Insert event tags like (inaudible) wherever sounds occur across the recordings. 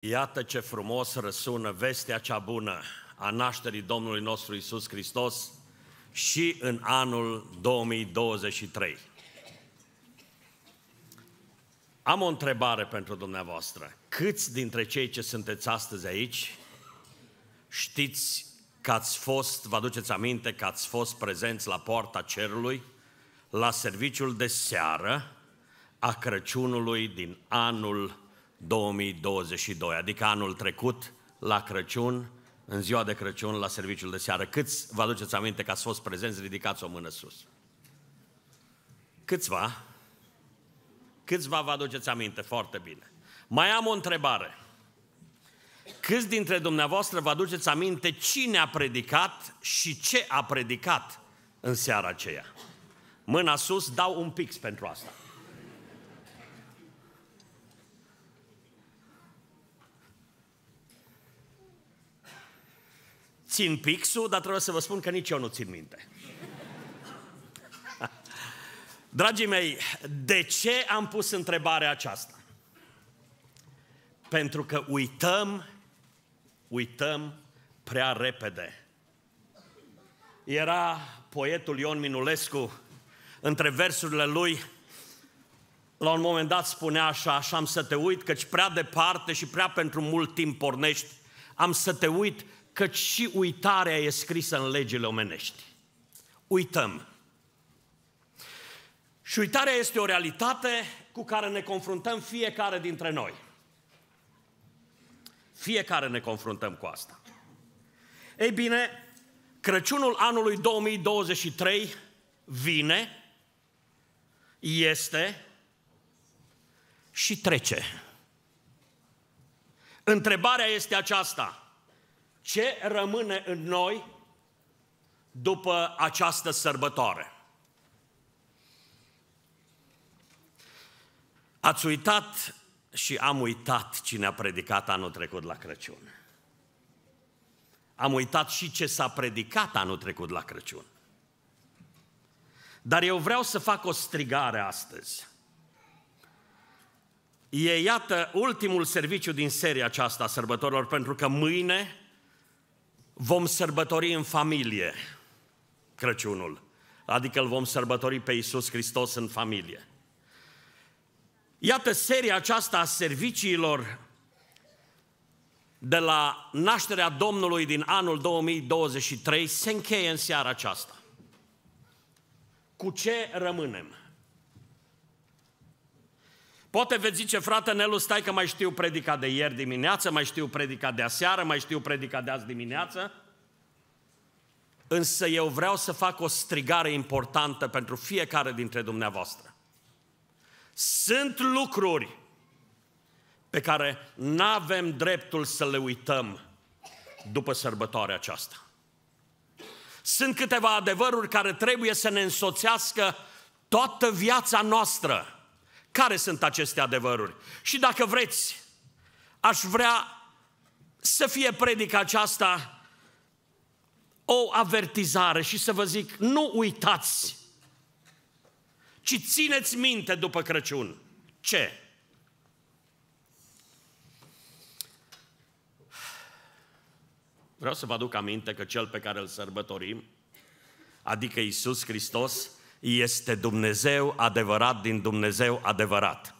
Iată ce frumos răsună vestea cea bună a nașterii Domnului nostru Isus Hristos și în anul 2023. Am o întrebare pentru dumneavoastră. Câți dintre cei ce sunteți astăzi aici știți că ați fost, vă aduceți aminte că ați fost prezenți la poarta cerului, la serviciul de seară a Crăciunului din anul 2022, adică anul trecut, la Crăciun, în ziua de Crăciun, la serviciul de seară. Câți vă aduceți aminte că ați fost prezenți? Ridicați o mână sus. Câțiva? Câțiva vă aduceți aminte? Foarte bine. Mai am o întrebare. Câți dintre dumneavoastră vă aduceți aminte cine a predicat și ce a predicat în seara aceea? Mâna sus, dau un pix pentru asta. țin pixul, dar trebuie să vă spun că nici eu nu țin minte. (laughs) Dragii mei, de ce am pus întrebarea aceasta? Pentru că uităm, uităm prea repede. Era poetul Ion Minulescu, între versurile lui, la un moment dat spunea așa, așa am să te uit, căci prea departe și prea pentru mult timp pornești, am să te uit căci și uitarea e scrisă în legile omenești. Uităm. Și uitarea este o realitate cu care ne confruntăm fiecare dintre noi. Fiecare ne confruntăm cu asta. Ei bine, Crăciunul anului 2023 vine, este și trece. Întrebarea este aceasta ce rămâne în noi după această sărbătoare. Ați uitat și am uitat cine a predicat anul trecut la Crăciun. Am uitat și ce s-a predicat anul trecut la Crăciun. Dar eu vreau să fac o strigare astăzi. E, iată, ultimul serviciu din seria aceasta a sărbătorilor, pentru că mâine vom sărbători în familie Crăciunul. Adică îl vom sărbători pe Iisus Hristos în familie. Iată seria aceasta a serviciilor de la nașterea Domnului din anul 2023 se încheie în seara aceasta. Cu ce rămânem? Poate veți zice, frate Nelu, stai că mai știu predica de ieri dimineață, mai știu predica de aseară, mai știu predica de azi dimineață. Însă eu vreau să fac o strigare importantă pentru fiecare dintre dumneavoastră. Sunt lucruri pe care nu avem dreptul să le uităm după sărbătoarea aceasta. Sunt câteva adevăruri care trebuie să ne însoțească toată viața noastră. Care sunt aceste adevăruri? Și dacă vreți, aș vrea să fie predica aceasta o avertizare și să vă zic, nu uitați, ci țineți minte după Crăciun. Ce? Vreau să vă aduc aminte că cel pe care îl sărbătorim, adică Isus Hristos, este Dumnezeu adevărat din Dumnezeu adevărat.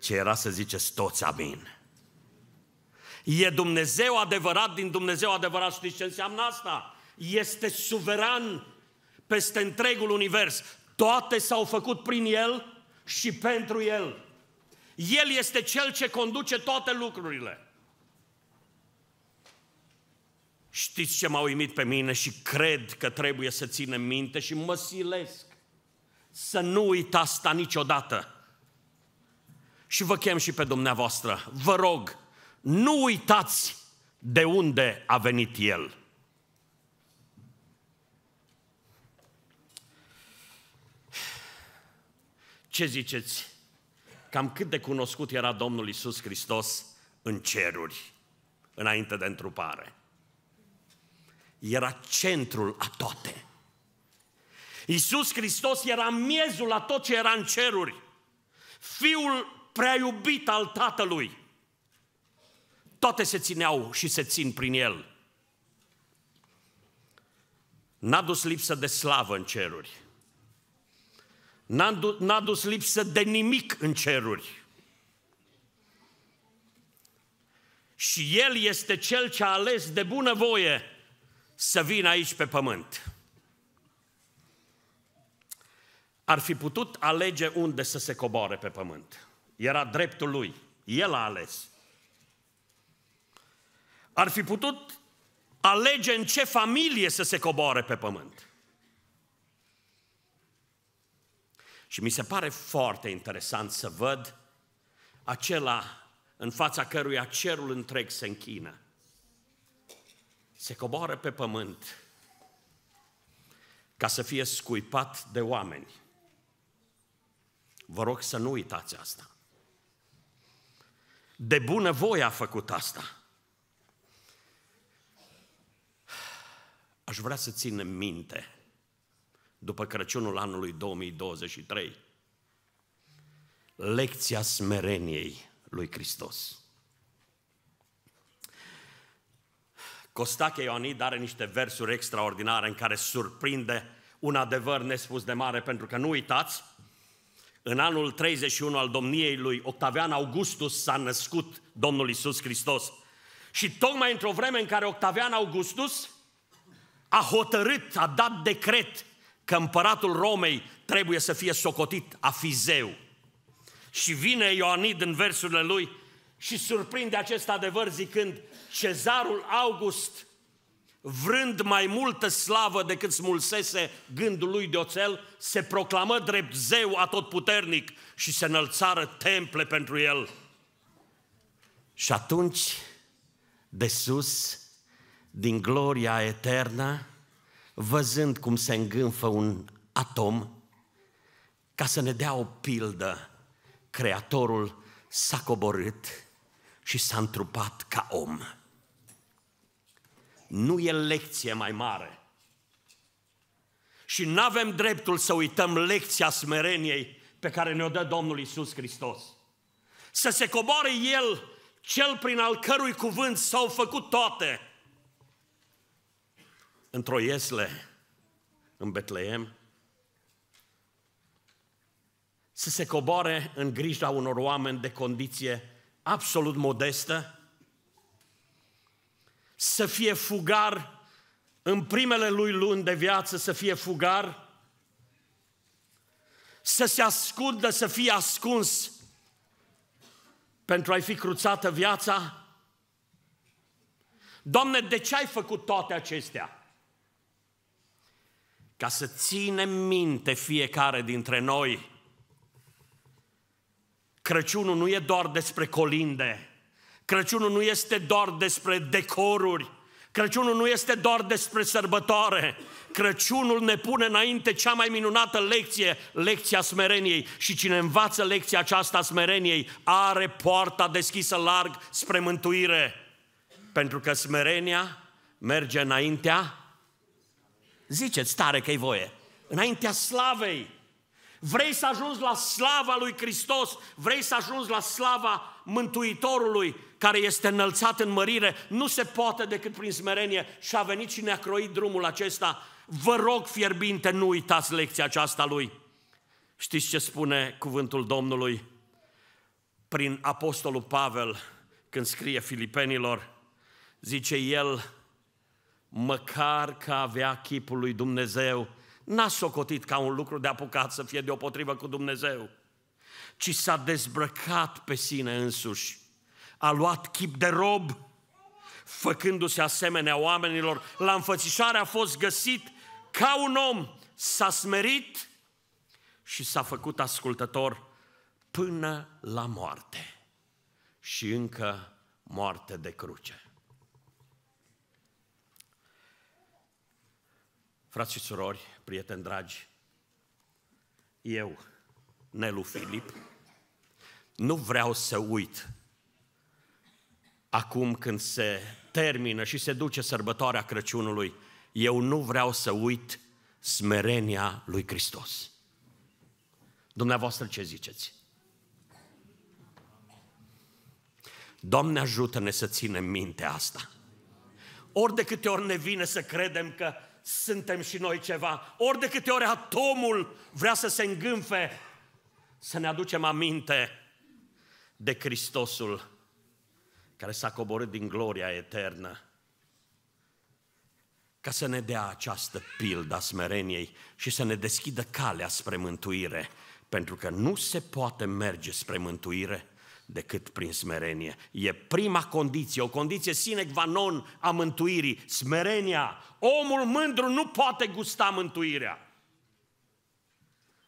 Ce era să ziceți toți amin. E Dumnezeu adevărat din Dumnezeu adevărat. Știți ce înseamnă asta? Este suveran peste întregul univers. Toate s-au făcut prin El și pentru El. El este Cel ce conduce toate lucrurile. Știți ce m-a uimit pe mine și cred că trebuie să ținem minte și mă silesc să nu uit asta niciodată. Și vă chem și pe dumneavoastră, vă rog, nu uitați de unde a venit El. Ce ziceți? Cam cât de cunoscut era Domnul Isus Hristos în ceruri, înainte de întrupare era centrul a toate. Iisus Hristos era miezul la tot ce era în ceruri. Fiul prea iubit al Tatălui. Toate se țineau și se țin prin El. N-a dus lipsă de slavă în ceruri. N-a dus, n-a dus lipsă de nimic în ceruri. Și El este Cel ce a ales de bunăvoie voie să vină aici pe pământ. Ar fi putut alege unde să se coboare pe pământ. Era dreptul lui. El a ales. Ar fi putut alege în ce familie să se coboare pe pământ. Și mi se pare foarte interesant să văd acela în fața căruia cerul întreg se închină se coboară pe pământ ca să fie scuipat de oameni. Vă rog să nu uitați asta. De bună voie a făcut asta. Aș vrea să țin în minte, după Crăciunul anului 2023, lecția smereniei lui Hristos. Costache Ioanid are niște versuri extraordinare în care surprinde un adevăr nespus de mare, pentru că nu uitați, în anul 31 al domniei lui Octavian Augustus s-a născut Domnul Isus Hristos. Și tocmai într-o vreme în care Octavian Augustus a hotărât, a dat decret că împăratul Romei trebuie să fie socotit zeu. Și vine Ioanid în versurile lui și surprinde acest adevăr zicând, Cezarul August, vrând mai multă slavă decât smulsese gândul lui de oțel, se proclamă drept zeu atotputernic și se înălțară temple pentru el. Și atunci, de sus, din gloria eternă, văzând cum se îngânfă un atom, ca să ne dea o pildă, Creatorul s-a coborât și s-a întrupat ca om. Nu e lecție mai mare. Și nu avem dreptul să uităm lecția smereniei pe care ne-o dă Domnul Isus Hristos. Să se coboare El, cel prin al cărui cuvânt s-au făcut toate. Într-o iesle, în Betleem, să se coboare în grija unor oameni de condiție absolut modestă, să fie fugar în primele lui luni de viață, să fie fugar, să se ascundă, să fie ascuns pentru a-i fi cruțată viața? Doamne, de ce ai făcut toate acestea? Ca să ținem minte fiecare dintre noi Crăciunul nu e doar despre colinde. Crăciunul nu este doar despre decoruri. Crăciunul nu este doar despre sărbătoare. Crăciunul ne pune înainte cea mai minunată lecție, lecția smereniei. Și cine învață lecția aceasta smereniei are poarta deschisă larg spre mântuire. Pentru că smerenia merge înaintea, ziceți tare că i voie, înaintea slavei. Vrei să ajungi la slava lui Hristos, vrei să ajungi la slava Mântuitorului care este înălțat în mărire, nu se poate decât prin smerenie și a venit și ne-a croit drumul acesta. Vă rog fierbinte, nu uitați lecția aceasta lui. Știți ce spune cuvântul Domnului prin apostolul Pavel când scrie filipenilor? Zice el, măcar că avea chipul lui Dumnezeu, n-a socotit ca un lucru de apucat să fie deopotrivă cu Dumnezeu, ci s-a dezbrăcat pe sine însuși, a luat chip de rob, făcându-se asemenea oamenilor, la înfățișare a fost găsit ca un om, s-a smerit și s-a făcut ascultător până la moarte și încă moarte de cruce. Frați și surori, prieteni dragi, eu, Nelu Filip, nu vreau să uit acum când se termină și se duce sărbătoarea Crăciunului, eu nu vreau să uit smerenia lui Hristos. Dumneavoastră ce ziceți? Doamne ajută-ne să ținem minte asta. Ori de câte ori ne vine să credem că suntem și noi ceva. Ori de câte ori atomul vrea să se îngânfe, să ne aducem aminte de Hristosul care s-a coborât din gloria eternă ca să ne dea această pildă a smereniei și să ne deschidă calea spre mântuire, pentru că nu se poate merge spre mântuire decât prin smerenie. E prima condiție, o condiție sine qua non a mântuirii, smerenia. Omul mândru nu poate gusta mântuirea.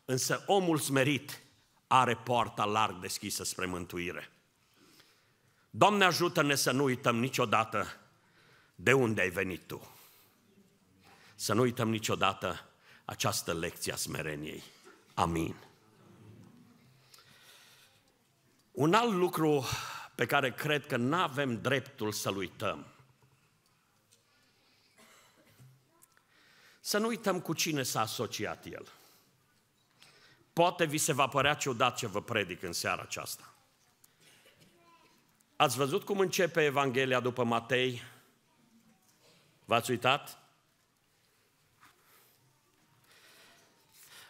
Însă omul smerit are poarta larg deschisă spre mântuire. Doamne ajută-ne să nu uităm niciodată de unde ai venit Tu. Să nu uităm niciodată această lecție a smereniei. Amin. Un alt lucru pe care cred că nu avem dreptul să-l uităm. Să nu uităm cu cine s-a asociat el. Poate vi se va părea ciudat ce vă predic în seara aceasta. Ați văzut cum începe Evanghelia după Matei? V-ați uitat?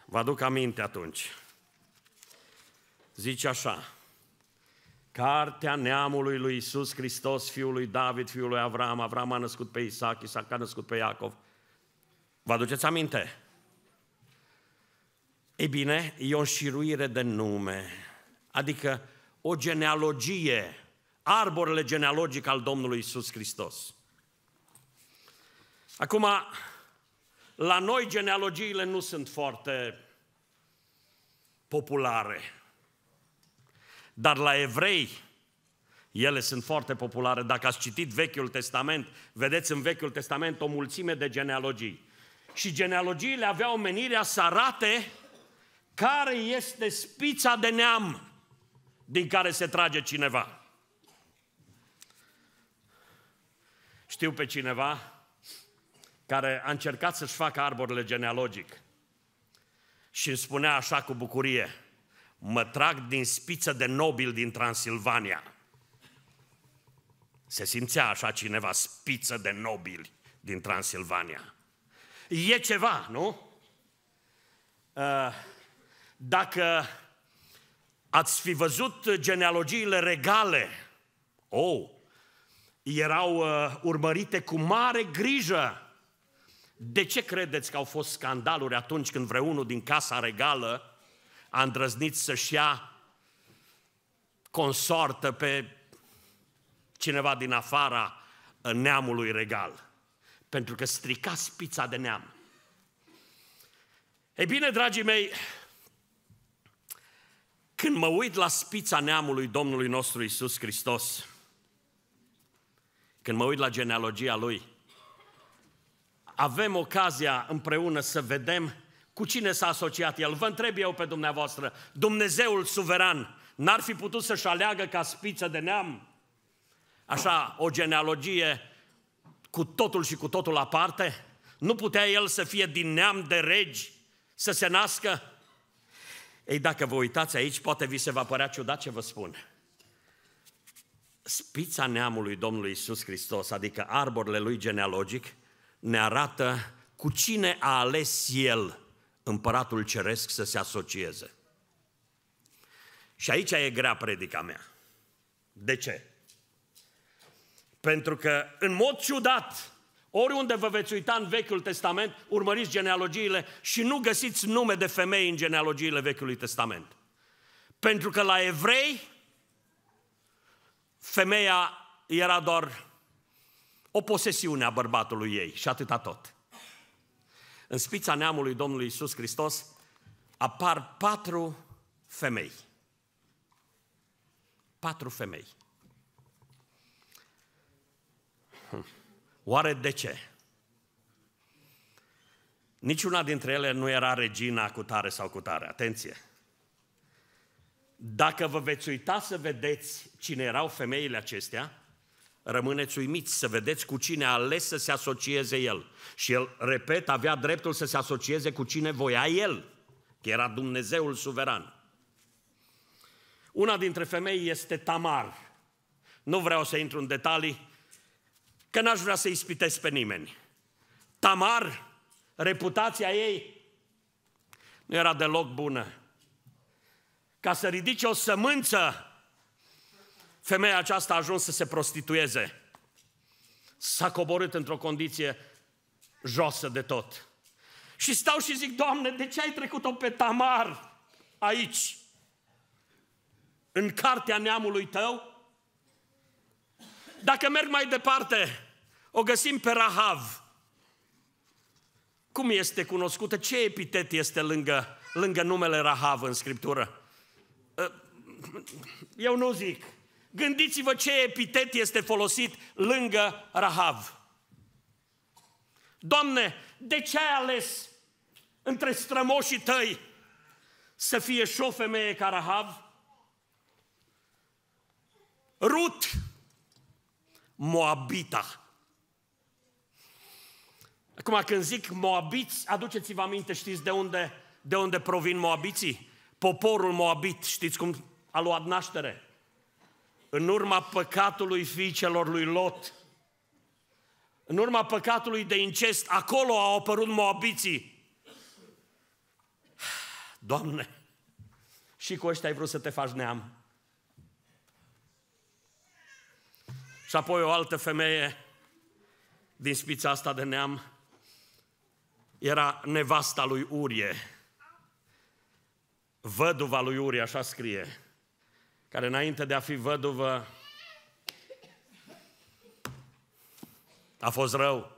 Vă aduc aminte atunci. Zice așa, Cartea neamului lui Isus Hristos, fiul lui David, fiul lui Avram. Avram a născut pe Isaac, Isaac a născut pe Iacov. Vă aduceți aminte? Ei bine, e o înșiruire de nume, adică o genealogie, arborele genealogic al Domnului Isus Hristos. Acum, la noi genealogiile nu sunt foarte populare. Dar la evrei, ele sunt foarte populare. Dacă ați citit Vechiul Testament, vedeți în Vechiul Testament o mulțime de genealogii. Și genealogiile aveau menirea să arate care este spița de neam din care se trage cineva. Știu pe cineva care a încercat să-și facă arborele genealogic și îmi spunea așa cu bucurie – mă trag din spiță de nobil din Transilvania. Se simțea așa cineva, spiță de nobili din Transilvania. E ceva, nu? Uh, dacă ați fi văzut genealogiile regale, oh, erau uh, urmărite cu mare grijă. De ce credeți că au fost scandaluri atunci când vreunul din casa regală a îndrăznit să-și ia consortă pe cineva din afara uh, neamului regal, pentru că strica spița de neam. Ei bine, dragii mei, când mă uit la spița neamului Domnului nostru Isus Hristos, când mă uit la genealogia lui, avem ocazia împreună să vedem cu cine s-a asociat el? Vă întreb eu pe dumneavoastră. Dumnezeul suveran n-ar fi putut să-și aleagă ca spiță de neam? Așa, o genealogie cu totul și cu totul aparte? Nu putea el să fie din neam de regi, să se nască? Ei, dacă vă uitați aici, poate vi se va părea ciudat ce vă spun. Spița neamului Domnului Isus Hristos, adică arborele lui genealogic, ne arată cu cine a ales El împăratul ceresc să se asocieze. Și aici e grea predica mea. De ce? Pentru că, în mod ciudat, oriunde vă veți uita în Vechiul Testament, urmăriți genealogiile și nu găsiți nume de femei în genealogiile Vechiului Testament. Pentru că la evrei, femeia era doar o posesiune a bărbatului ei și atâta tot în spița neamului Domnului Isus Hristos, apar patru femei. Patru femei. Hmm. Oare de ce? Niciuna dintre ele nu era regina cu tare sau cu tare. Atenție! Dacă vă veți uita să vedeți cine erau femeile acestea, Rămâneți uimiți să vedeți cu cine a ales să se asocieze el. Și el, repet, avea dreptul să se asocieze cu cine voia el, că era Dumnezeul suveran. Una dintre femei este Tamar. Nu vreau să intru în detalii, că n-aș vrea să ispitesc pe nimeni. Tamar, reputația ei nu era deloc bună. Ca să ridice o sămânță femeia aceasta a ajuns să se prostitueze. S-a coborât într-o condiție josă de tot. Și stau și zic, Doamne, de ce ai trecut-o pe Tamar aici? În cartea neamului tău? Dacă merg mai departe, o găsim pe Rahav. Cum este cunoscută? Ce epitet este lângă, lângă numele Rahav în Scriptură? Ă, eu nu zic. Gândiți-vă ce epitet este folosit lângă Rahav. Doamne, de ce ai ales între strămoșii tăi să fie și o femeie ca Rahav? Rut, Moabita. Acum când zic Moabiți, aduceți-vă aminte, știți de unde, de unde provin Moabiții? Poporul Moabit, știți cum a luat naștere? în urma păcatului fiicelor lui Lot, în urma păcatului de incest, acolo au apărut moabiții. Doamne, și cu ăștia ai vrut să te faci neam. Și apoi o altă femeie din spița asta de neam era nevasta lui Urie. Văduva lui Urie, așa scrie care înainte de a fi văduvă a fost rău.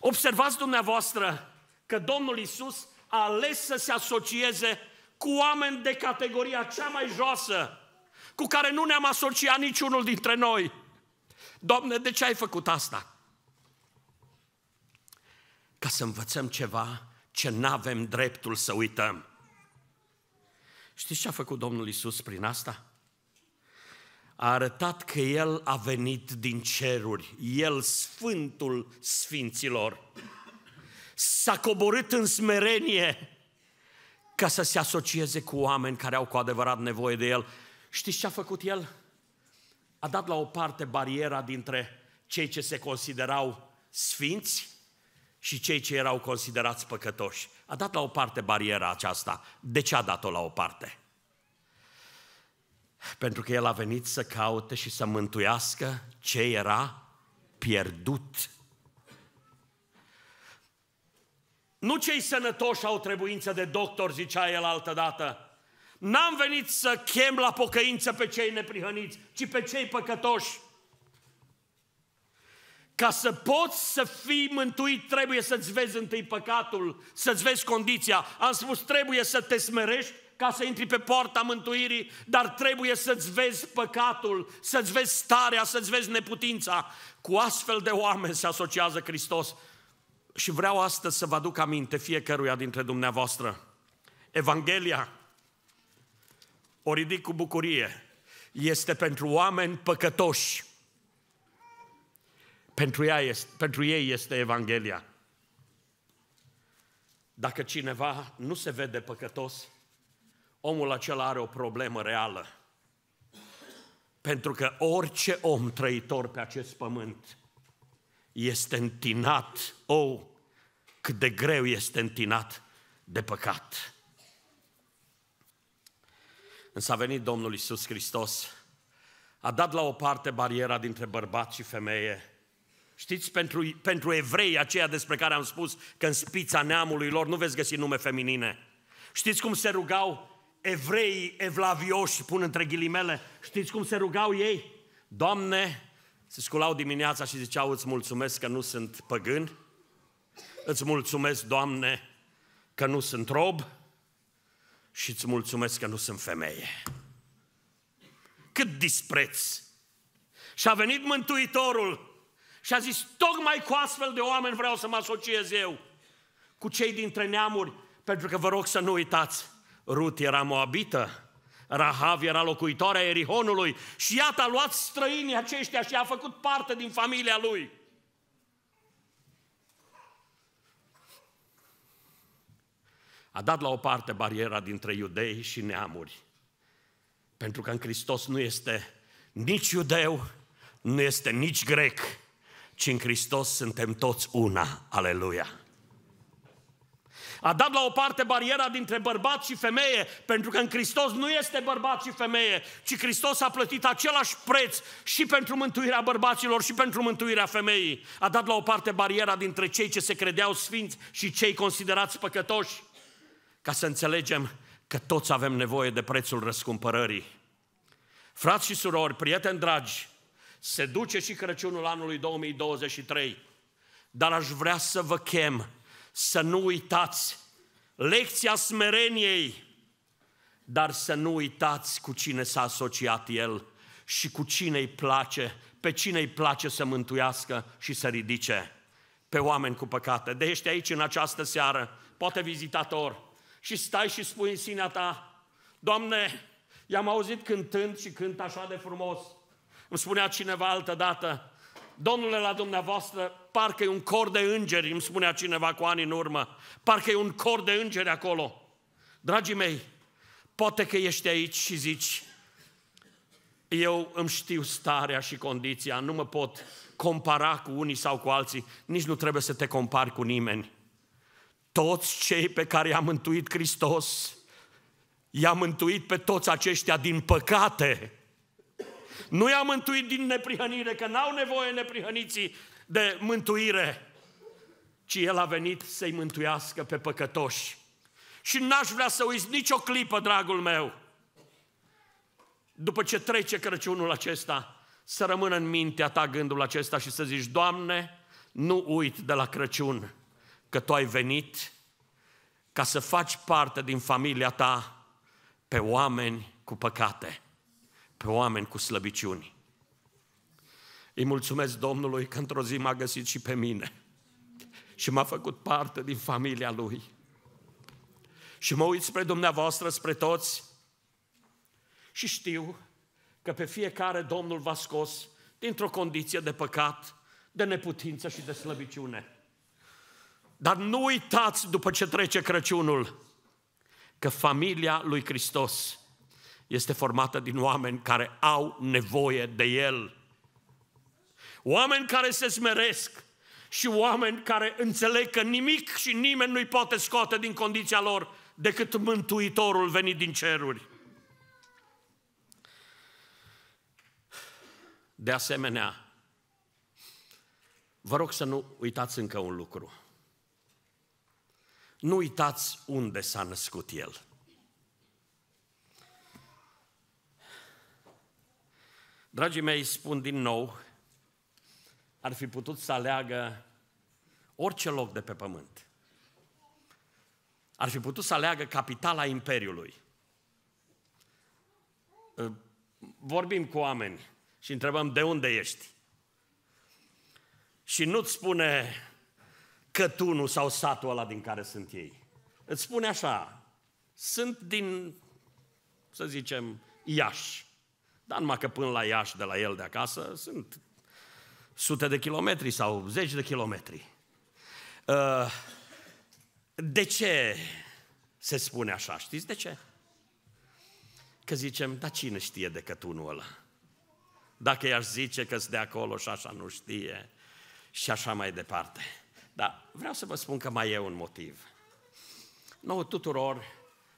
Observați dumneavoastră că Domnul Isus a ales să se asocieze cu oameni de categoria cea mai joasă, cu care nu ne-am asociat niciunul dintre noi. Doamne, de ce ai făcut asta? Ca să învățăm ceva ce n-avem dreptul să uităm. Știți ce a făcut Domnul Isus prin asta? A arătat că El a venit din ceruri, El Sfântul Sfinților. S-a coborât în smerenie ca să se asocieze cu oameni care au cu adevărat nevoie de El. Știți ce a făcut El? A dat la o parte bariera dintre cei ce se considerau sfinți și cei ce erau considerați păcătoși. A dat la o parte bariera aceasta. De ce a dat-o la o parte? Pentru că El a venit să caute și să mântuiască ce era pierdut. Nu cei sănătoși au trebuință de doctor, zicea el altă dată. N-am venit să chem la pocăință pe cei neprihăniți, ci pe cei păcătoși. Ca să poți să fii mântuit, trebuie să-ți vezi întâi păcatul, să-ți vezi condiția. Am spus, trebuie să te smerești ca să intri pe poarta mântuirii, dar trebuie să-ți vezi păcatul, să-ți vezi starea, să-ți vezi neputința. Cu astfel de oameni se asociază Hristos. Și vreau astăzi să vă aduc aminte fiecăruia dintre dumneavoastră. Evanghelia, o ridic cu bucurie, este pentru oameni păcătoși pentru, ea este, pentru ei este Evanghelia. Dacă cineva nu se vede păcătos, omul acela are o problemă reală. Pentru că orice om trăitor pe acest pământ este întinat, o, oh, cât de greu este întinat de păcat. Însă a venit Domnul Isus Hristos, a dat la o parte bariera dintre bărbat și femeie, Știți, pentru, pentru evrei, aceia despre care am spus că în spița neamului lor nu veți găsi nume feminine. Știți cum se rugau evrei, evlavioși, pun între ghilimele, știți cum se rugau ei? Doamne, se sculau dimineața și ziceau, îți mulțumesc că nu sunt păgân, îți mulțumesc, Doamne, că nu sunt rob și îți mulțumesc că nu sunt femeie. Cât dispreț! Și a venit Mântuitorul și a zis, tocmai cu astfel de oameni vreau să mă asociez eu cu cei dintre neamuri, pentru că vă rog să nu uitați, Rut era moabită, Rahav era locuitoarea Erihonului și iată a luat străinii aceștia și a făcut parte din familia lui. A dat la o parte bariera dintre iudei și neamuri. Pentru că în Hristos nu este nici iudeu, nu este nici grec, ci în Hristos suntem toți una. Aleluia! A dat la o parte bariera dintre bărbat și femeie, pentru că în Hristos nu este bărbat și femeie, ci Hristos a plătit același preț și pentru mântuirea bărbaților și pentru mântuirea femeii. A dat la o parte bariera dintre cei ce se credeau sfinți și cei considerați păcătoși, ca să înțelegem că toți avem nevoie de prețul răscumpărării. Frați și surori, prieteni dragi, se duce și Crăciunul anului 2023. Dar aș vrea să vă chem să nu uitați lecția smereniei, dar să nu uitați cu cine s-a asociat el și cu cine îi place, pe cine îi place să mântuiască și să ridice pe oameni cu păcate. De ești aici în această seară, poate vizitator, și stai și spui în sinea ta, Doamne, i-am auzit cântând și cânt așa de frumos, îmi spunea cineva altă dată, Domnule, la dumneavoastră, parcă e un cor de îngeri, îmi spunea cineva cu ani în urmă, parcă e un cor de îngeri acolo. Dragii mei, poate că ești aici și zici, eu îmi știu starea și condiția, nu mă pot compara cu unii sau cu alții, nici nu trebuie să te compari cu nimeni. Toți cei pe care i-a mântuit Hristos, i-a mântuit pe toți aceștia din păcate. Nu i-a mântuit din neprihănire, că n-au nevoie neprihăniții de mântuire, ci El a venit să-i mântuiască pe păcătoși. Și n-aș vrea să uiți nicio clipă, dragul meu, după ce trece Crăciunul acesta, să rămână în mintea ta gândul acesta și să zici, Doamne, nu uit de la Crăciun că Tu ai venit ca să faci parte din familia Ta pe oameni cu păcate pe oameni cu slăbiciuni. Îi mulțumesc Domnului că într-o zi m-a găsit și pe mine și m-a făcut parte din familia Lui. Și mă uit spre dumneavoastră, spre toți și știu că pe fiecare Domnul v-a scos dintr-o condiție de păcat, de neputință și de slăbiciune. Dar nu uitați după ce trece Crăciunul că familia lui Hristos este formată din oameni care au nevoie de El. Oameni care se smeresc și oameni care înțeleg că nimic și nimeni nu-i poate scoate din condiția lor decât Mântuitorul venit din ceruri. De asemenea, vă rog să nu uitați încă un lucru. Nu uitați unde s-a născut El. Dragii mei, spun din nou, ar fi putut să aleagă orice loc de pe pământ. Ar fi putut să aleagă capitala Imperiului. Ă, vorbim cu oameni și întrebăm de unde ești. Și nu-ți spune cătunul sau satul ăla din care sunt ei. Îți spune așa, sunt din, să zicem, Iași. Dar numai că până la Iași, de la el de acasă, sunt sute de kilometri sau zeci de kilometri. Uh, de ce se spune așa? Știți de ce? Că zicem, dar cine știe de cătunul ăla? Dacă i-aș zice că de acolo și așa nu știe și așa mai departe. Dar vreau să vă spun că mai e un motiv. Nouă tuturor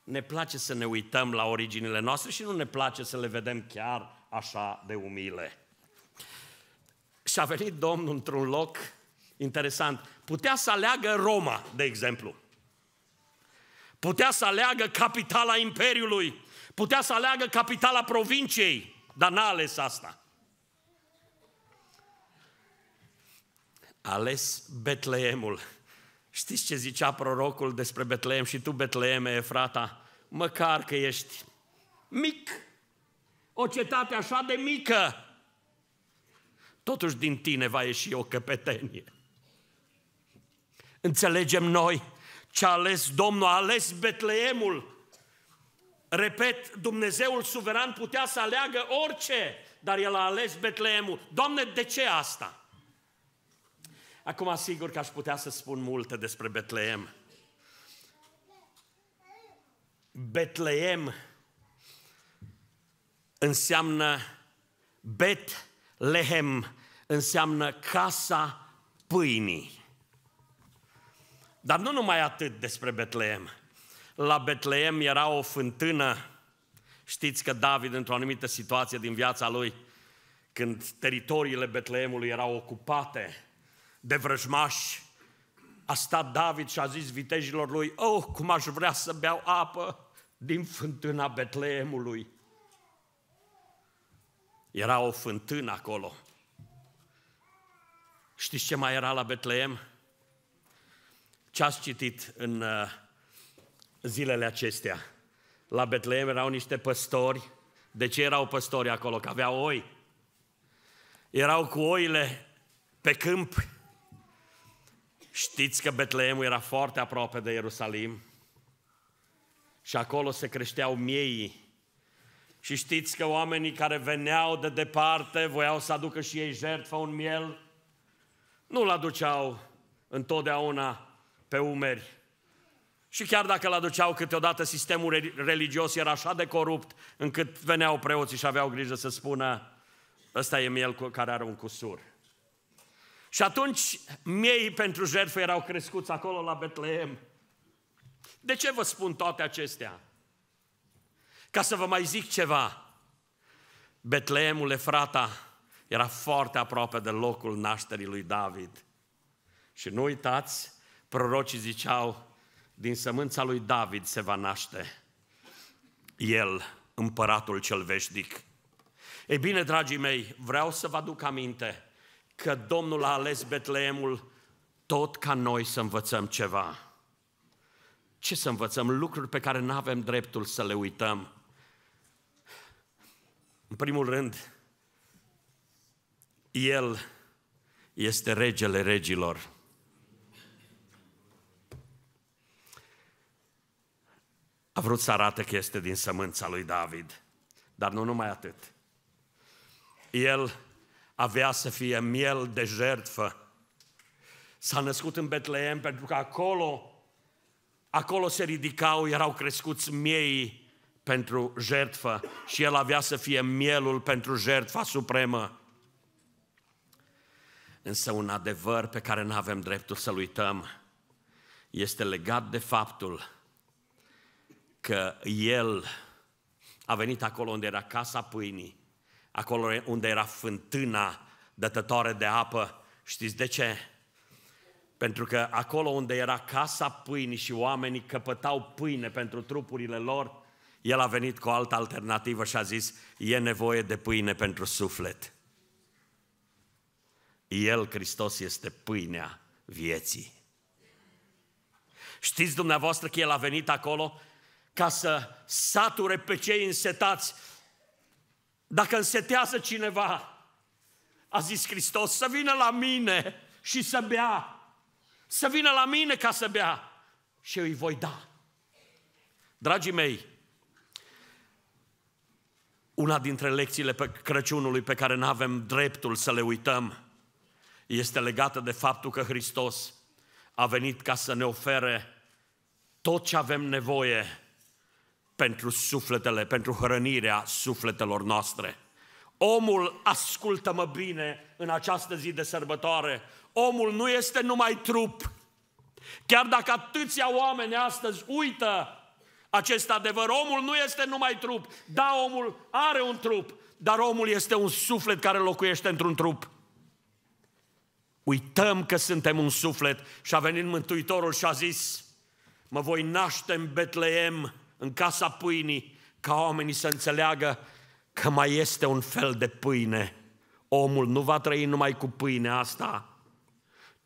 ne place să ne uităm la originile noastre și nu ne place să le vedem chiar așa de umile. Și a venit Domnul într-un loc interesant. Putea să aleagă Roma, de exemplu. Putea să aleagă capitala Imperiului. Putea să aleagă capitala provinciei. Dar n-a ales asta. A ales Betleemul Știți ce zicea prorocul despre Betleem și tu, Betleeme, frata? Măcar că ești mic, o cetate așa de mică, totuși din tine va ieși o căpetenie. Înțelegem noi ce a ales Domnul, a ales Betleemul. Repet, Dumnezeul suveran putea să aleagă orice, dar El a ales Betleemul. Doamne, de ce asta? Acum, sigur că aș putea să spun multe despre Betleem. Betleem înseamnă Betlehem, înseamnă casa pâinii. Dar nu numai atât despre Betleem. La Betleem era o fântână. Știți că David, într-o anumită situație din viața lui, când teritoriile Betleemului erau ocupate, de vrăjmași, a stat David și a zis vitejilor lui, oh, cum aș vrea să beau apă din fântâna Betleemului. Era o fântână acolo. Știți ce mai era la Betleem? Ce ați citit în uh, zilele acestea? La Betleem erau niște păstori. De ce erau păstori acolo? Că aveau oi. Erau cu oile pe câmp Știți că Betleemul era foarte aproape de Ierusalim și acolo se creșteau miei. Și știți că oamenii care veneau de departe voiau să aducă și ei jertfă un miel, nu-l aduceau întotdeauna pe umeri. Și chiar dacă îl aduceau câteodată, sistemul religios era așa de corupt încât veneau preoții și aveau grijă să spună ăsta e miel care are un cusur. Și atunci miei pentru jertfă erau crescuți acolo la Betleem. De ce vă spun toate acestea? Ca să vă mai zic ceva. Betleemul Efrata era foarte aproape de locul nașterii lui David. Și nu uitați, prorocii ziceau, din sămânța lui David se va naște el, împăratul cel veșnic. Ei bine, dragii mei, vreau să vă aduc aminte – că Domnul a ales Betleemul tot ca noi să învățăm ceva. Ce să învățăm? Lucruri pe care nu avem dreptul să le uităm. În primul rând, El este regele regilor. A vrut să arate că este din sămânța lui David, dar nu numai atât. El avea să fie miel de jertfă. S-a născut în Betleem pentru că acolo, acolo se ridicau, erau crescuți miei pentru jertfă și el avea să fie mielul pentru jertfa supremă. Însă un adevăr pe care nu avem dreptul să-l uităm este legat de faptul că el a venit acolo unde era casa pâinii acolo unde era fântâna dătătoare de apă. Știți de ce? Pentru că acolo unde era casa pâinii și oamenii căpătau pâine pentru trupurile lor, el a venit cu o altă alternativă și a zis, e nevoie de pâine pentru suflet. El, Hristos, este pâinea vieții. Știți dumneavoastră că El a venit acolo ca să sature pe cei însetați dacă însetează cineva, a zis Hristos, să vină la mine și să bea. Să vină la mine ca să bea și eu îi voi da. Dragii mei, una dintre lecțiile pe Crăciunului pe care nu avem dreptul să le uităm este legată de faptul că Hristos a venit ca să ne ofere tot ce avem nevoie pentru sufletele, pentru hrănirea sufletelor noastre. Omul, ascultă-mă bine în această zi de sărbătoare, omul nu este numai trup. Chiar dacă atâția oameni astăzi uită acest adevăr, omul nu este numai trup. Da, omul are un trup, dar omul este un suflet care locuiește într-un trup. Uităm că suntem un suflet și a venit Mântuitorul și a zis, mă voi naște în Betleem, în casa pâinii ca oamenii să înțeleagă că mai este un fel de pâine. Omul nu va trăi numai cu pâine asta,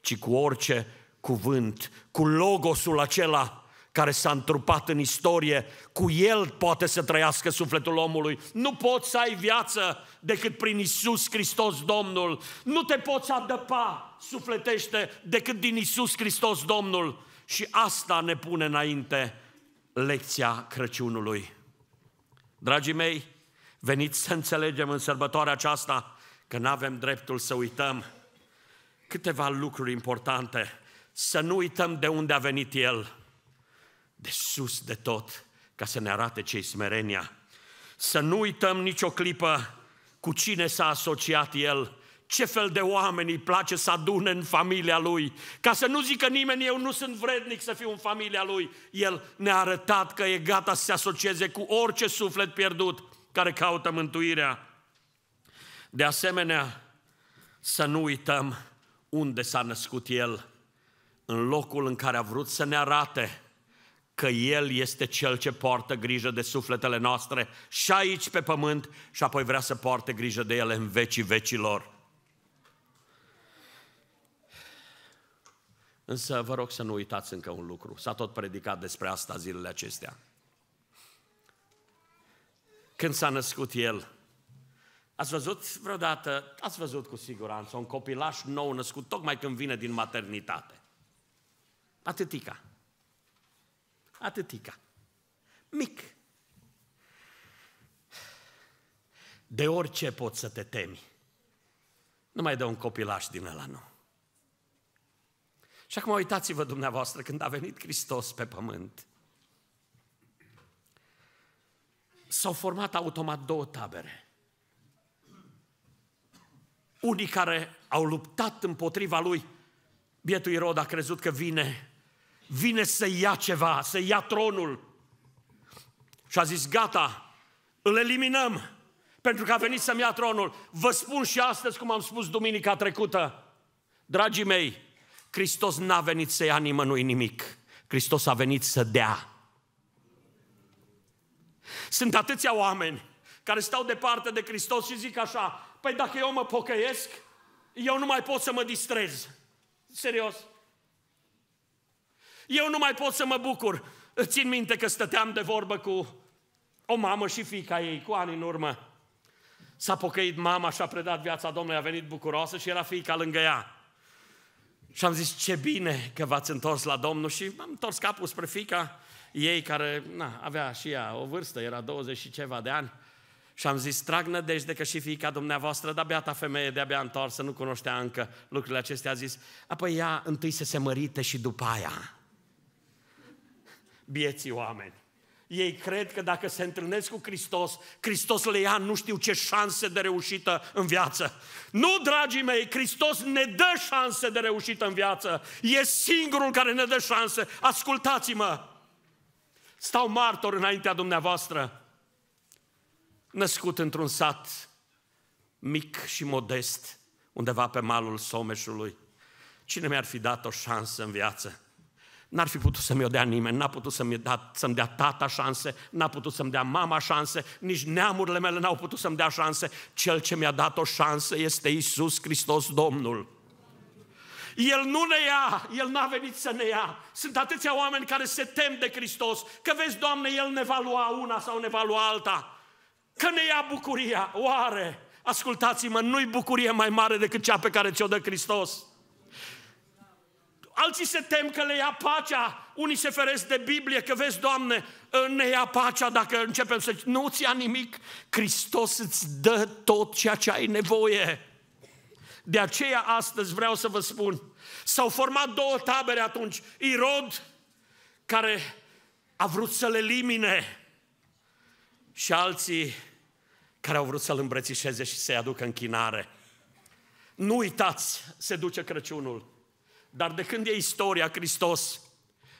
ci cu orice cuvânt, cu logosul acela care s-a întrupat în istorie, cu el poate să trăiască sufletul omului. Nu poți să ai viață decât prin Isus Hristos Domnul. Nu te poți adăpa sufletește decât din Isus Hristos Domnul. Și asta ne pune înainte lecția Crăciunului. Dragii mei, veniți să înțelegem în sărbătoarea aceasta că nu avem dreptul să uităm câteva lucruri importante. Să nu uităm de unde a venit El, de sus de tot, ca să ne arate ce-i smerenia. Să nu uităm nicio clipă cu cine s-a asociat El, ce fel de oameni îi place să adune în familia lui. Ca să nu zică nimeni, eu nu sunt vrednic să fiu în familia lui. El ne-a arătat că e gata să se asocieze cu orice suflet pierdut care caută mântuirea. De asemenea, să nu uităm unde s-a născut El, în locul în care a vrut să ne arate că El este Cel ce poartă grijă de sufletele noastre și aici pe pământ și apoi vrea să poarte grijă de ele în vecii vecilor. Însă vă rog să nu uitați încă un lucru. S-a tot predicat despre asta zilele acestea. Când s-a născut el, ați văzut vreodată, ați văzut cu siguranță, un copilaș nou născut, tocmai când vine din maternitate. Atâtica. Atâtica. Mic. De orice poți să te temi. Nu mai un copilaș din ăla, nu. Și acum uitați-vă dumneavoastră când a venit Hristos pe pământ. S-au format automat două tabere. Unii care au luptat împotriva lui, bietul Irod a crezut că vine, vine să ia ceva, să ia tronul. Și a zis, gata, îl eliminăm, pentru că a venit să-mi ia tronul. Vă spun și astăzi, cum am spus duminica trecută, dragii mei, Hristos n-a venit să ia nimănui nimic. Hristos a venit să dea. Sunt atâția oameni care stau departe de Hristos și zic așa, păi dacă eu mă pocăiesc, eu nu mai pot să mă distrez. Serios. Eu nu mai pot să mă bucur. Țin minte că stăteam de vorbă cu o mamă și fica ei, cu ani în urmă. S-a pocăit mama și a predat viața Domnului, a venit bucuroasă și era fiica lângă ea. Și am zis, ce bine că v-ați întors la Domnul și am întors capul spre fica ei care na, avea și ea o vârstă, era 20 și ceva de ani. Și am zis, trag nădejde că și fiica dumneavoastră, de-abia ta femeie, de-abia întoarsă, nu cunoștea încă lucrurile acestea, a zis, apoi ea întâi să se mărite și după aia. Bieții oameni. Ei cred că dacă se întâlnesc cu Hristos, Hristos le ia nu știu ce șanse de reușită în viață. Nu, dragii mei, Hristos ne dă șanse de reușită în viață. E singurul care ne dă șanse. Ascultați-mă! Stau martor înaintea dumneavoastră, născut într-un sat mic și modest, undeva pe malul Someșului. Cine mi-ar fi dat o șansă în viață? N-ar fi putut să-mi o dea nimeni, n-a putut să-mi dea, să dea tata șanse, n-a putut să-mi dea mama șanse, nici neamurile mele n-au putut să-mi dea șanse. Cel ce mi-a dat o șansă este Isus Hristos Domnul. El nu ne ia, El n-a venit să ne ia. Sunt atâția oameni care se tem de Hristos, că vezi, Doamne, El ne va lua una sau ne va lua alta. Că ne ia bucuria, oare? Ascultați-mă, nu-i bucurie mai mare decât cea pe care ți-o dă Hristos. Alții se tem că le ia pacea, unii se feresc de Biblie, că vezi, Doamne, ne ia pacea dacă începem să... Nu-ți ia nimic, Hristos îți dă tot ceea ce ai nevoie. De aceea astăzi vreau să vă spun, s-au format două tabere atunci. Irod, care a vrut să le elimine, și alții care au vrut să-l îmbrățișeze și să-i aducă închinare. Nu uitați, se duce Crăciunul. Dar de când e istoria, Hristos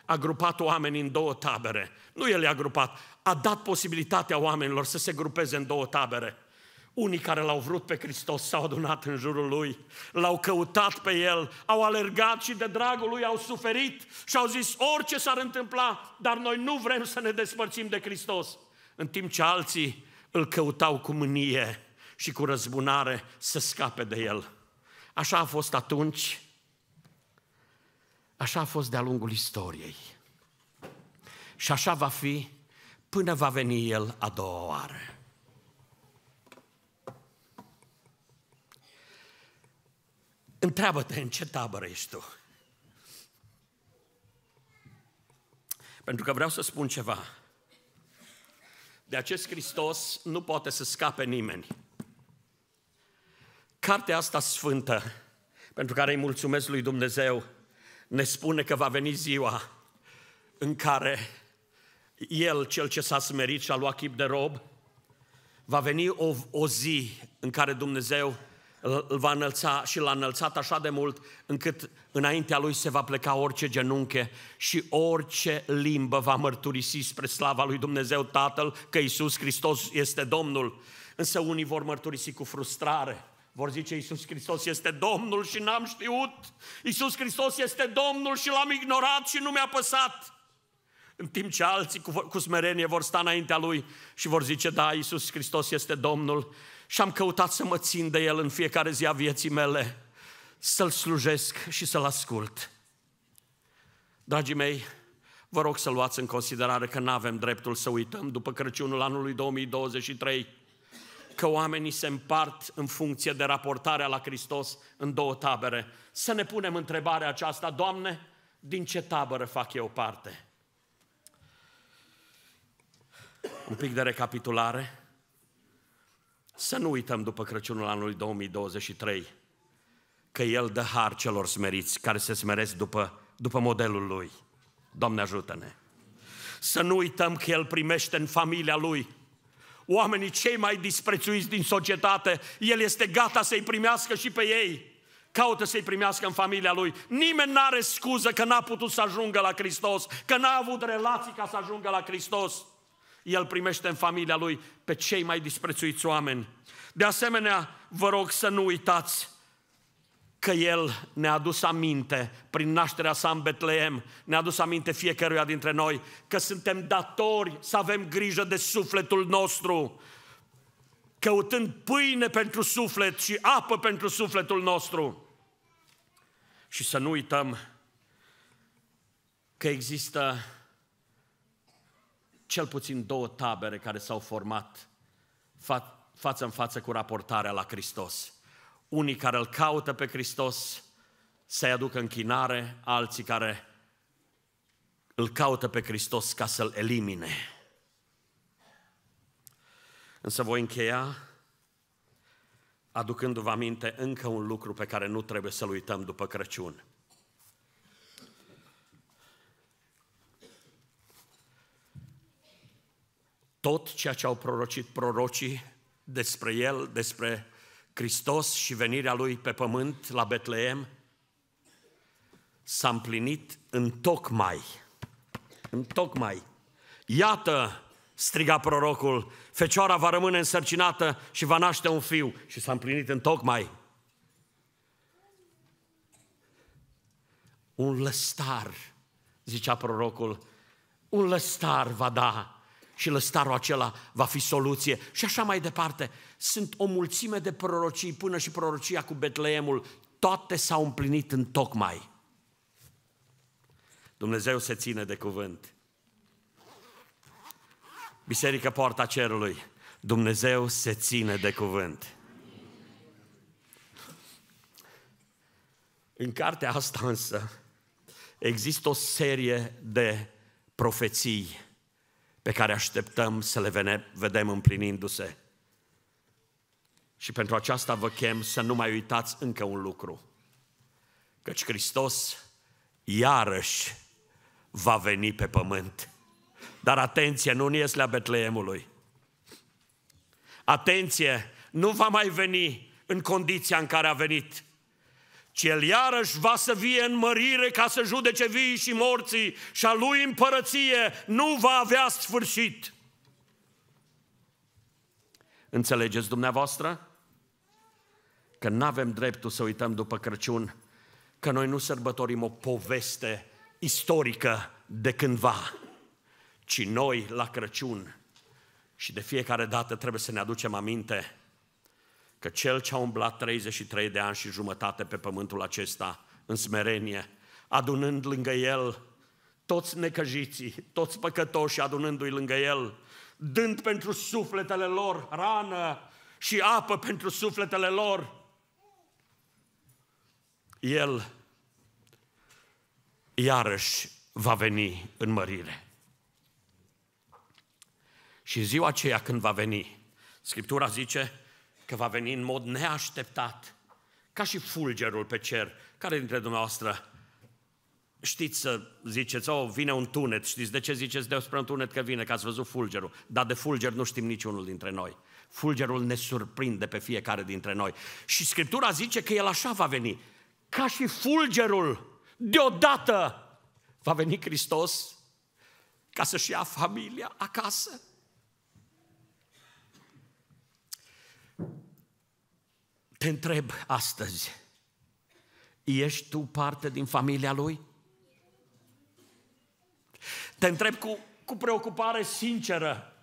a grupat oamenii în două tabere. Nu el i-a grupat, a dat posibilitatea oamenilor să se grupeze în două tabere. Unii care l-au vrut pe Hristos s-au adunat în jurul lui, l-au căutat pe el, au alergat și de dragul lui au suferit și au zis orice s-ar întâmpla, dar noi nu vrem să ne despărțim de Hristos. În timp ce alții îl căutau cu mânie și cu răzbunare să scape de el. Așa a fost atunci, Așa a fost de-a lungul istoriei. Și așa va fi până va veni El a doua oară. Întreabă-te în ce tabără ești tu. Pentru că vreau să spun ceva. De acest Hristos nu poate să scape nimeni. Cartea asta sfântă, pentru care îi mulțumesc lui Dumnezeu, ne spune că va veni ziua în care el, cel ce s-a smerit și a luat chip de rob, va veni o, o zi în care Dumnezeu îl va înălța și l-a înălțat așa de mult încât înaintea lui se va pleca orice genunche și orice limbă va mărturisi spre slava lui Dumnezeu Tatăl că Isus Hristos este Domnul. Însă unii vor mărturisi cu frustrare, vor zice, Iisus Hristos este Domnul și n-am știut. Iisus Hristos este Domnul și l-am ignorat și nu mi-a păsat. În timp ce alții cu, cu smerenie vor sta înaintea Lui și vor zice, da, Iisus Hristos este Domnul și am căutat să mă țin de El în fiecare zi a vieții mele, să-L slujesc și să-L ascult. Dragii mei, vă rog să luați în considerare că nu avem dreptul să uităm după Crăciunul anului 2023 că oamenii se împart în funcție de raportarea la Hristos în două tabere. Să ne punem întrebarea aceasta, Doamne, din ce tabără fac eu parte? Un pic de recapitulare. Să nu uităm după Crăciunul anului 2023 că El dă har celor smeriți care se smeresc după, după modelul Lui. Doamne ajută-ne! Să nu uităm că El primește în familia Lui oamenii cei mai disprețuiți din societate. El este gata să-i primească și pe ei. Caută să-i primească în familia lui. Nimeni nu are scuză că n-a putut să ajungă la Hristos, că n-a avut relații ca să ajungă la Hristos. El primește în familia lui pe cei mai disprețuiți oameni. De asemenea, vă rog să nu uitați că El ne-a adus aminte prin nașterea sa în Betleem, ne-a adus aminte fiecăruia dintre noi că suntem datori să avem grijă de sufletul nostru, căutând pâine pentru suflet și apă pentru sufletul nostru. Și să nu uităm că există cel puțin două tabere care s-au format fa- față în față cu raportarea la Hristos unii care îl caută pe Hristos să-i aducă închinare, alții care îl caută pe Hristos ca să-l elimine. Însă voi încheia aducându-vă aminte încă un lucru pe care nu trebuie să-l uităm după Crăciun. Tot ceea ce au prorocit prorocii despre el, despre Hristos și venirea Lui pe pământ la Betleem s-a împlinit în tocmai. În tocmai. Iată, striga prorocul, fecioara va rămâne însărcinată și va naște un fiu. Și s-a împlinit în tocmai. Un lăstar, zicea prorocul, un lăstar va da și lăstarul acela va fi soluție. Și așa mai departe. Sunt o mulțime de prorocii, până și prorocia cu Betleemul. Toate s-au împlinit în tocmai. Dumnezeu se ține de cuvânt. Biserică poarta cerului. Dumnezeu se ține de cuvânt. În cartea asta însă există o serie de profeții pe care așteptăm să le vedem împlinindu-se. Și pentru aceasta vă chem să nu mai uitați încă un lucru, căci Hristos iarăși va veni pe pământ. Dar atenție, nu ies la Betleemului. Atenție, nu va mai veni în condiția în care a venit ci el iarăși va să vie în mărire ca să judece vii și morții și a lui împărăție nu va avea sfârșit. Înțelegeți dumneavoastră? Că nu avem dreptul să uităm după Crăciun, că noi nu sărbătorim o poveste istorică de cândva, ci noi la Crăciun și de fiecare dată trebuie să ne aducem aminte că cel ce a umblat 33 de ani și jumătate pe pământul acesta în smerenie, adunând lângă el toți necăjiții, toți păcătoși, adunându-i lângă el, dând pentru sufletele lor rană și apă pentru sufletele lor, el iarăși va veni în mărire. Și ziua aceea când va veni, Scriptura zice, că va veni în mod neașteptat, ca și fulgerul pe cer. Care dintre dumneavoastră știți să ziceți, oh, vine un tunet, știți de ce ziceți despre un tunet că vine, că ați văzut fulgerul, dar de fulger nu știm niciunul dintre noi. Fulgerul ne surprinde pe fiecare dintre noi. Și Scriptura zice că el așa va veni, ca și fulgerul, deodată va veni Hristos ca să-și ia familia acasă. Te întreb astăzi, ești tu parte din familia lui? Te întreb cu, cu preocupare sinceră,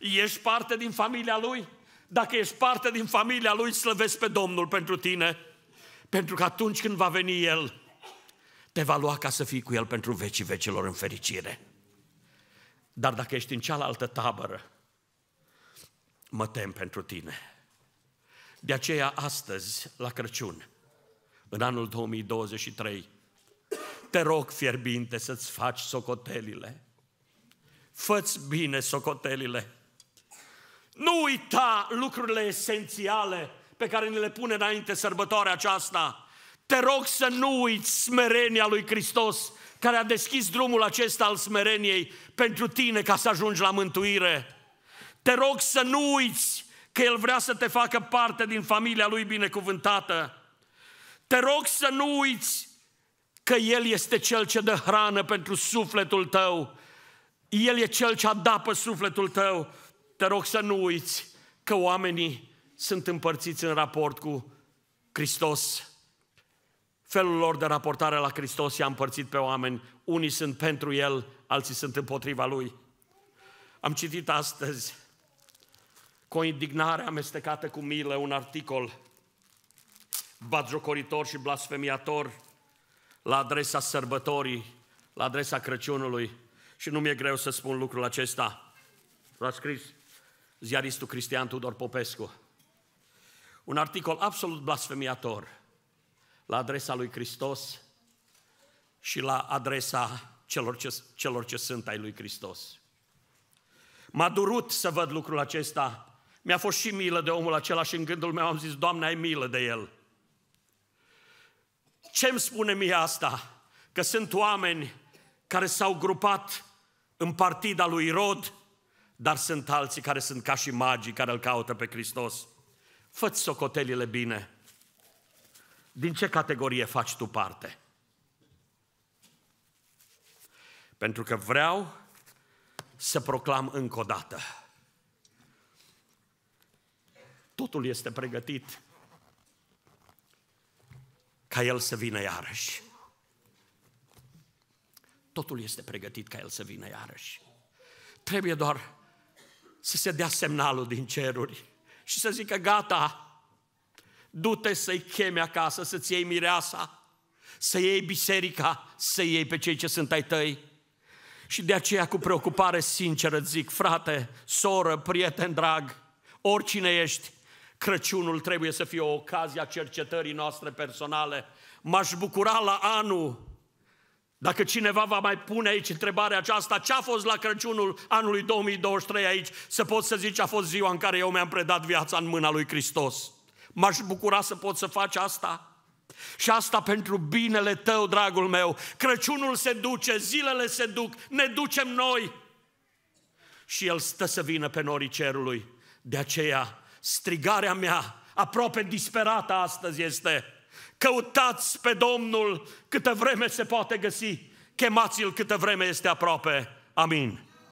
ești parte din familia lui? Dacă ești parte din familia lui, slăvesc pe Domnul pentru tine, pentru că atunci când va veni El, te va lua ca să fii cu El pentru vecii vecilor în fericire. Dar dacă ești în cealaltă tabără, mă tem pentru tine. De aceea astăzi, la Crăciun, în anul 2023, te rog fierbinte să-ți faci socotelile. Făți bine socotelile. Nu uita lucrurile esențiale pe care ne le pune înainte sărbătoarea aceasta. Te rog să nu uiți smerenia lui Hristos care a deschis drumul acesta al smereniei pentru tine ca să ajungi la mântuire. Te rog să nu uiți că El vrea să te facă parte din familia Lui binecuvântată. Te rog să nu uiți că El este Cel ce dă hrană pentru sufletul tău. El e Cel ce adapă sufletul tău. Te rog să nu uiți că oamenii sunt împărțiți în raport cu Hristos. Felul lor de raportare la Hristos i-a împărțit pe oameni. Unii sunt pentru El, alții sunt împotriva Lui. Am citit astăzi cu o indignare amestecată cu milă, un articol badjocoritor și blasfemiator la adresa sărbătorii, la adresa Crăciunului. Și nu mi-e greu să spun lucrul acesta. L-a scris ziaristul Cristian Tudor Popescu. Un articol absolut blasfemiator la adresa lui Hristos și la adresa celor ce, celor ce sunt ai lui Hristos. M-a durut să văd lucrul acesta mi-a fost și milă de omul acela și în gândul meu am zis, Doamne, ai milă de el. Ce îmi spune mie asta? Că sunt oameni care s-au grupat în partida lui Rod, dar sunt alții care sunt ca și magii care îl caută pe Hristos. Fă-ți socotelile bine. Din ce categorie faci tu parte? Pentru că vreau să proclam încă o dată Totul este pregătit ca El să vină iarăși. Totul este pregătit ca El să vină iarăși. Trebuie doar să se dea semnalul din ceruri și să zică gata, du-te să-i chemi acasă, să-ți iei mireasa, să iei biserica, să iei pe cei ce sunt ai tăi. Și de aceea cu preocupare sinceră zic, frate, soră, prieten drag, oricine ești, Crăciunul trebuie să fie o ocazie a cercetării noastre personale. M-aș bucura la anul dacă cineva va mai pune aici întrebarea aceasta, ce a fost la Crăciunul anului 2023 aici, să pot să zici a fost ziua în care eu mi-am predat viața în mâna lui Hristos. M-aș bucura să pot să faci asta. Și asta pentru binele tău, dragul meu. Crăciunul se duce, zilele se duc, ne ducem noi. Și El stă să vină pe norii cerului. De aceea Strigarea mea aproape disperată astăzi este Căutați pe Domnul câtă vreme se poate găsi, chemați-L câtă vreme este aproape. Amin.